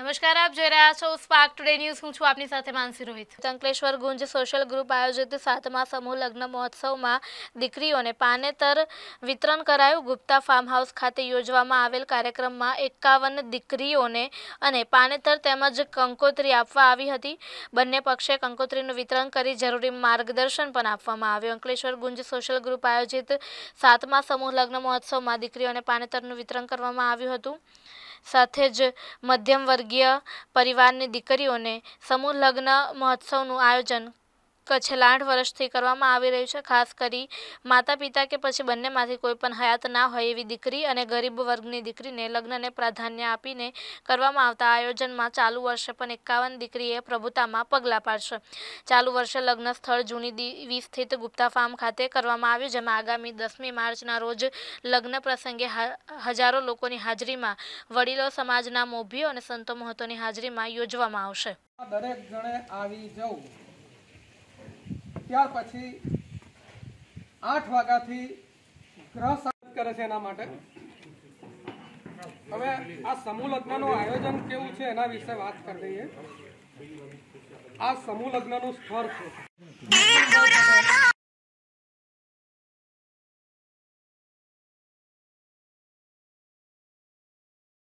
નમસ્કાર આપ જોઈ રહ્યા છો સ્પાર્ક ટુડે ન્યૂઝ હું છું આપની સાથે માનસી રોહિત અંકલેશ્વર ગુંજ સોશિયલ ગ્રુપ આયોજિત સાતમા સમૂહ લગ્ન મહોત્સવમાં દીકરીઓને પાનેતર વિતરણ કરાયું ગુપ્તા ફાર્મ હાઉસ ખાતે યોજવામાં આવેલ કાર્યક્રમમાં એકાવન દીકરીઓને અને પાનેતર તેમજ કંકોત્રી આપવા આવી હતી બંને પક્ષે કંકોત્રીનું વિતરણ કરી જરૂરી માર્ગદર્શન પણ આપવામાં આવ્યું અંકલેશ્વર ગુંજ સોશિયલ ગ્રુપ આયોજિત સાતમા સમૂહ લગ્ન મહોત્સવમાં દીકરીઓને પાનેતરનું વિતરણ કરવામાં આવ્યું હતું સાથે જ મધ્યમવર્ગીય પરિવારની દીકરીઓને સમૂહ લગ્ન મહોત્સવનું આયોજન છેલ્લા આઠ વર્ષથી કરવામાં આવી રહ્યું છે ખાસ કરી માતા પિતા કે પછી બંનેમાંથી કોઈ પણ હયાત ના હોય એવી દીકરી અને ગરીબ વર્ગની દીકરીને લગ્નને પ્રાધાન્ય આપીને કરવામાં આવતા આયોજનમાં ચાલુ વર્ષે પણ એકાવન દીકરીએ પ્રભુતામાં પગલાં પાડશે ચાલુ વર્ષે લગ્ન સ્થળ જૂની દીવી સ્થિત ગુપ્તા ફાર્મ ખાતે કરવામાં આવ્યું જેમાં આગામી દસમી માર્ચના રોજ લગ્ન પ્રસંગે હજારો લોકોની હાજરીમાં વડીલો સમાજના મોભીઓ અને સંતો મહતોની હાજરીમાં યોજવામાં આવશે દરેક જણે આવી જવું ત્યાર પછી આઠ વાગ્યાથી ગ્રહ સાત કરે છે એના માટે હવે આ સમૂહ લગ્નનું આયોજન કેવું છે એના વિશે વાત કરી દઈએ આ સમૂહ લગ્નનું સ્થળ છે